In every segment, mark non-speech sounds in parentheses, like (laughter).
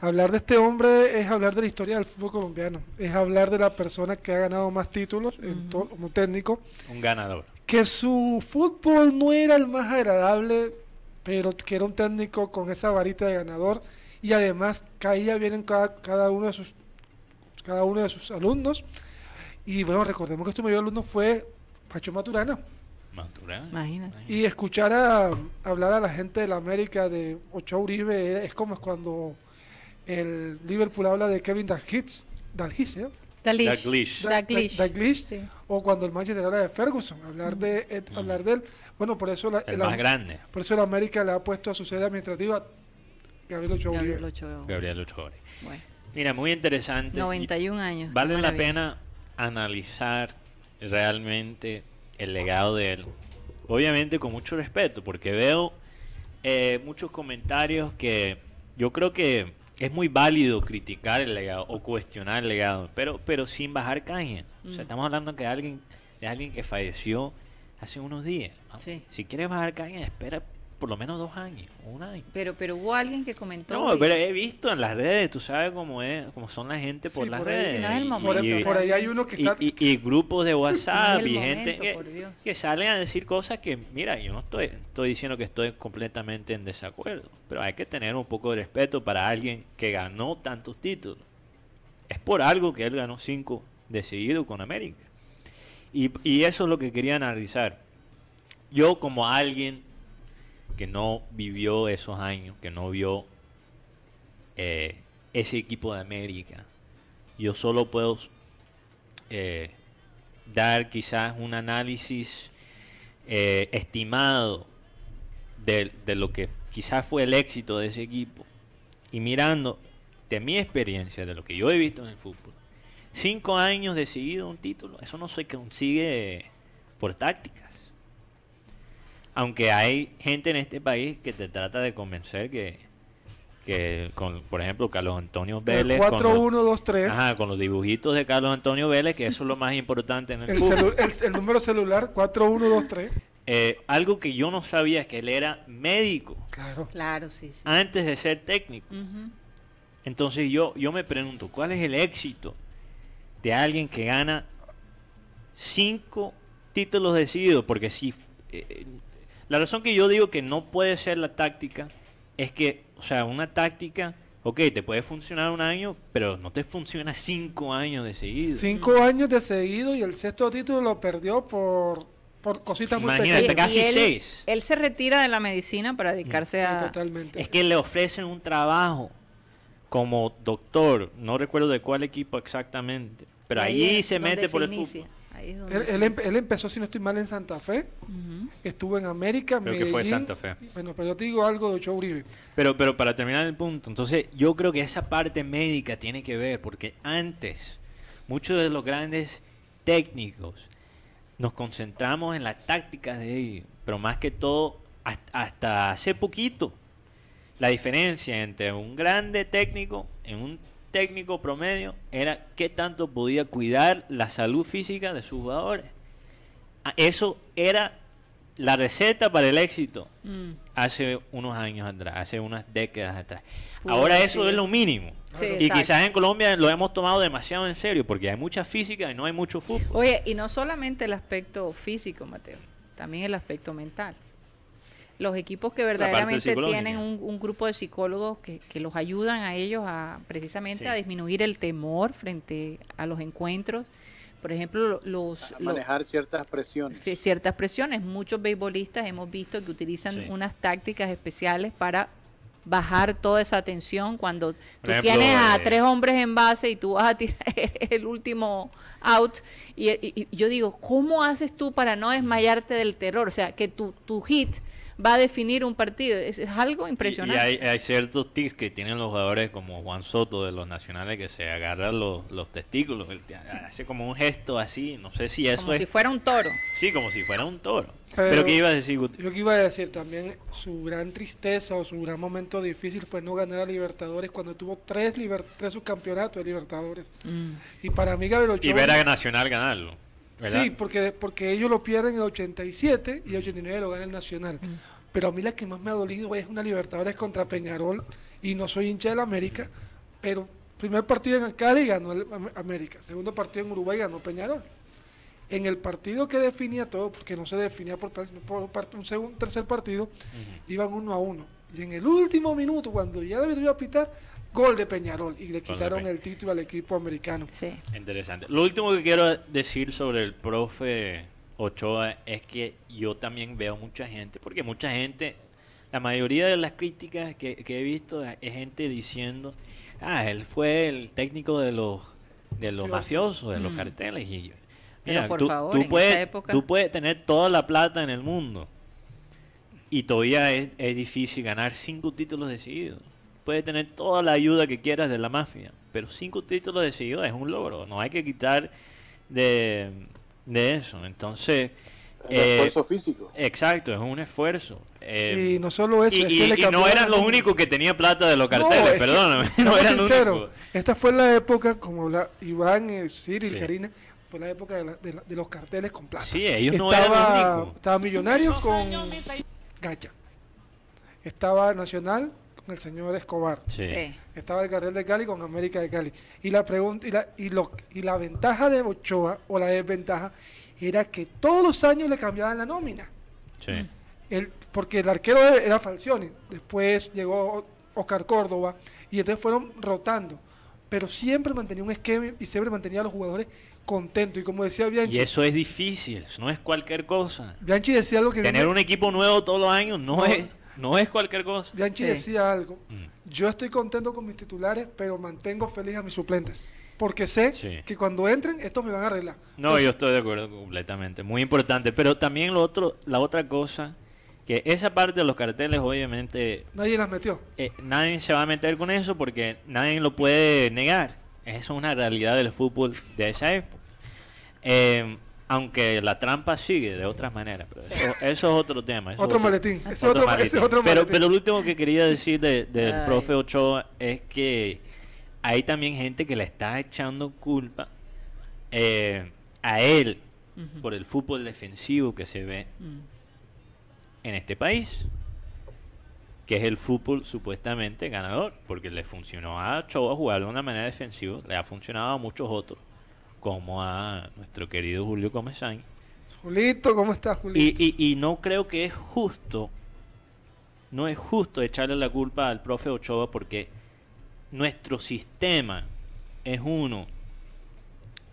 Hablar de este hombre es hablar de la historia del fútbol colombiano, es hablar de la persona que ha ganado más títulos como técnico. Un ganador. Que su fútbol no era el más agradable, pero que era un técnico con esa varita de ganador y además caía bien en cada, cada, uno, de sus, cada uno de sus alumnos. Y bueno, recordemos que su mayor alumno fue Pacho Maturana. Maturana. Imagínate. Y escuchar a, hablar a la gente de la América de Ochoa Uribe es como cuando el Liverpool habla de Kevin Dalglish, ¿eh? Dalglish, Dalglish. Dalglish. O cuando el Manchester habla de Ferguson, hablar de, mm. hablar de él. Bueno, por eso la, el, más grande. Por eso la América le ha puesto a su sede administrativa Gabriel Ochoa. Gabriel Ochoa. Gabriel Mira, muy interesante. 91 años. Vale la pena analizar realmente el legado de él. Obviamente con mucho respeto, porque veo eh, muchos comentarios que yo creo que es muy válido criticar el legado o cuestionar el legado, pero, pero sin bajar caña. O sea, mm. estamos hablando que alguien, de alguien que falleció hace unos días. Si quieres bajar caña, espera por lo menos dos años, un año. Pero, pero hubo alguien que comentó. No, pero he visto en las redes, tú sabes cómo es, cómo son la gente por las ah, redes. por, ahí hay uno que está... y, grupos de (laughs) WhatsApp y gente que, salen a decir cosas que, mira, yo no estoy, estoy diciendo que estoy completamente en desacuerdo, pero hay que tener un poco de respeto para alguien que ganó tantos títulos. Es por algo que él ganó cinco de con América. Y, y eso es lo que quería analizar. Yo como alguien que no vivió esos años, que no vio eh, ese equipo de América, yo solo puedo eh, dar quizás un análisis eh, estimado de, de lo que quizás fue el éxito de ese equipo. Y mirando de mi experiencia, de lo que yo he visto en el fútbol, cinco años de seguido un título, eso no se consigue por táctica. Aunque hay gente en este país que te trata de convencer que, con, por ejemplo, Carlos Antonio Vélez. 4123. Ajá, con los dibujitos de Carlos Antonio Vélez, que eso es lo más importante en el, el El, número celular, 4123. Eh, algo que yo no sabía es que él era médico. Claro. Claro, sí, sí. Antes de ser técnico. Entonces yo, yo me pregunto, ¿cuál es el éxito de alguien que gana cinco títulos decididos? Porque si eh, la razón que yo digo que no puede ser la táctica es que, o sea, una táctica, ok, te puede funcionar un año, pero no te funciona cinco años de seguido. Cinco años de seguido y el sexto título lo perdió por, por cositas muy Imagínate, casi seis. Él se retira de la medicina para dedicarse a... Es que le ofrecen un trabajo como doctor, no recuerdo de cuál equipo exactamente, pero ahí, se mete por el fútbol. Em, él, empezó, si no estoy mal, en Santa Fe, estuvo en América, creo que fue Santa Fe. Bueno, pero te digo algo de Ochoa Pero, pero para terminar el punto, entonces yo creo que esa parte médica tiene que ver, porque antes muchos de los grandes técnicos nos concentramos en las tácticas de ellos, pero más que todo hasta hace poquito la diferencia entre un grande técnico en un técnico promedio era qué tanto podía cuidar la salud física de sus jugadores. Ah, eso era la receta para el éxito mm. hace unos años atrás, hace unas décadas atrás. Ahora eso es lo mínimo. y quizás en Colombia lo hemos tomado demasiado en serio porque hay mucha física y no hay mucho fútbol. Oye, y no solamente el aspecto físico, Mateo, también el aspecto mental los equipos que verdaderamente tienen un, un, grupo de psicólogos que, los ayudan a ellos a precisamente a disminuir el temor frente a los encuentros. Por ejemplo, los... manejar ciertas presiones. Ciertas presiones. Muchos beisbolistas hemos visto que utilizan unas tácticas especiales para bajar toda esa tensión cuando tú tienes a eh, tres hombres en base y tú vas a tirar (laughs) el último out. Y, yo digo, ¿cómo haces tú para no desmayarte del terror? O sea, que tu, tu hit va a definir un partido. Es, algo impresionante. Y, hay, ciertos tics que tienen los jugadores como Juan Soto de los Nacionales que se agarran los, testículos, hace como un gesto así, no sé si eso como es... si fuera un toro. Sí, como si fuera un toro. Pero, ¿qué iba a decir, Yo que iba a decir también, su gran tristeza o su gran momento difícil fue no ganar a Libertadores cuando tuvo tres, subcampeonatos de Libertadores. Mm. Y para mí Gabriel Ochoa... Y ver a Nacional ganarlo. Sí, porque, porque ellos lo pierden en el 87 y el 89 lo gana el Nacional. Pero a mí la que más me ha dolido es una Libertadores contra Peñarol y no soy hincha del América, pero primer partido en el Cali ganó el América, segundo partido en Uruguay ganó Peñarol. En el partido que definía todo, porque no se definía por, un, segundo, tercer partido, iban uno a uno. Y en el último minuto, cuando ya le árbitro iba a pitar, gol de Peñarol y le quitaron el título al equipo americano. Interesante. Lo último que quiero decir sobre el profe Ochoa es que yo también veo mucha gente, porque mucha gente, la mayoría de las críticas que, he visto es gente diciendo, ah, él fue el técnico de los, de los mafiosos, de los mm. carteles. Y Mira, por favor, tú puedes, tú puedes tener toda la plata en el mundo y todavía es difícil ganar cinco títulos decididos puede tener toda la ayuda que quieras de la mafia, pero cinco títulos de es un logro, no hay que quitar de, eso. Entonces... Un eh, esfuerzo físico. Exacto, es un esfuerzo. Eh, y no solo eso. Y, que no eran lo único que tenía plata de los carteles, perdóname. (laughs) no sincero, Esta fue la época, como la Iván, Cyril, eh, y Karina, fue la época de, los carteles con plata. Sí, ellos no eran Estaba Millonarios con Gacha. Estaba Nacional el señor Escobar. Estaba el cartel de Cali con América de Cali. Y la pregunta y la, y, la ventaja de Ochoa o la desventaja era que todos los años le cambiaban la nómina. Sí. porque el arquero era Falcioni, después llegó Oscar Córdoba y entonces fueron rotando. Pero siempre mantenía un esquema y siempre mantenía a los jugadores contentos. Y como decía Bianchi. Y eso es difícil, no es cualquier cosa. Bianchi decía algo que. Tener un equipo nuevo todos los años no es. No es cualquier cosa. Bianchi decía algo. Mm. Yo estoy contento con mis titulares, pero mantengo feliz a mis suplentes. Porque sé que cuando entren, estos me van a arreglar. No, yo estoy de acuerdo completamente. Muy importante. Pero también lo otro, la otra cosa, que esa parte de los carteles, obviamente. Nadie las metió. Eh, nadie se va a meter con eso porque nadie lo puede negar. Esa es una realidad del fútbol de esa época. Eh, aunque la trampa sigue de otras maneras. Pero eso, es otro tema. otro, maletín. Ese otro pero, maletín. Pero lo último que quería decir del profe Ochoa es que hay también gente que le está echando culpa eh, a él por el fútbol defensivo que se ve mm. en este país que es el fútbol supuestamente ganador, porque le funcionó a Ochoa jugar de una manera defensiva, le ha funcionado a muchos otros como a nuestro querido Julio Comesán Julito, ¿cómo estás, Julito? Y, no creo que es justo, no es justo echarle la culpa al profe Ochoa porque nuestro sistema es uno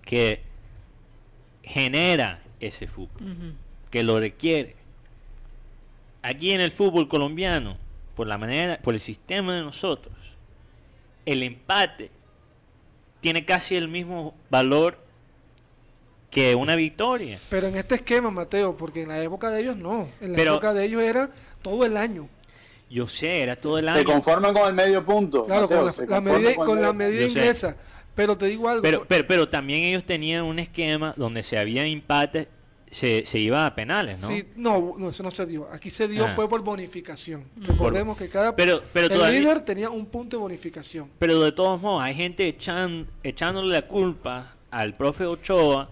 que genera ese fútbol, que lo requiere. Aquí en el fútbol colombiano, por la manera, por el sistema de nosotros, el empate tiene casi el mismo valor que una victoria. Pero en este esquema, Mateo, porque en la época de ellos no. En la época de ellos era todo el año. Yo sé, era todo el año. Se conforman con el medio punto. Claro, con la, medida, inglesa. Pero te digo algo. Pero, pero, también ellos tenían un esquema donde se había empates se, se, iba a penales, ¿no? Sí, no, eso no se dio. Aquí se dio ah. fue por bonificación. Mm. Recordemos que cada pero, pero el líder tenía un punto de bonificación. Pero de todos modos, hay gente echándole la culpa al profe Ochoa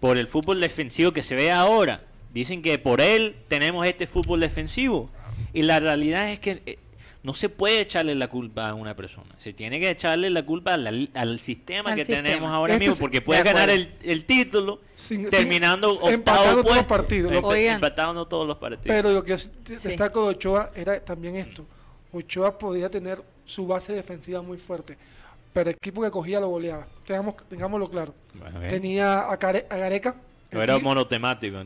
por el fútbol defensivo que se ve ahora. Dicen que por él tenemos este fútbol defensivo. Y la realidad es que eh, no se puede echarle la culpa a una persona. Se tiene que echarle la culpa al sistema que tenemos ahora mismo, porque puede ganar el, título sin, terminando sin, todos los partidos. empatando todos los partidos. Pero lo que destaco de Ochoa era también mm. esto. Ochoa podía tener su base defensiva muy fuerte, pero el equipo que cogía lo goleaba. Tengamos, tengámoslo claro. tenía a, Gareca. No era monotemático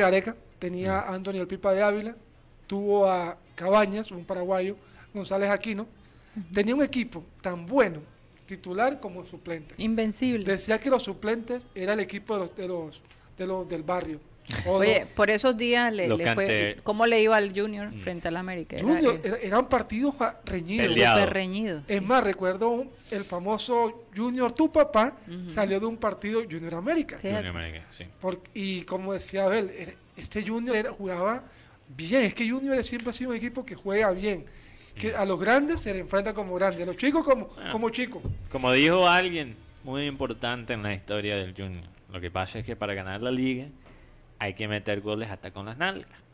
Gareca. Tenía mm. a Antonio El Pipa de Ávila. Tuvo a Cabañas, un paraguayo. González Aquino, tenía un equipo tan bueno, titular como suplente. Invencible. Decía que los suplentes era el equipo de los, del barrio. Oye, por esos días le, fue, ¿cómo le iba al Junior mm. frente al América? Era junior, eran partidos reñidos. Es más, recuerdo el famoso Junior tu papá salió de un partido Junior América. Junior América, sí. y como decía Abel, e, este Junior era, jugaba bien. Es que Junior siempre ha sido un equipo que juega bien. Mm. a los grandes se le enfrenta como grandes, a los chicos como, como chicos. Como dijo alguien muy importante en la historia del Junior, lo que pasa es que para ganar la liga hay que meter goles hasta con las nalgas.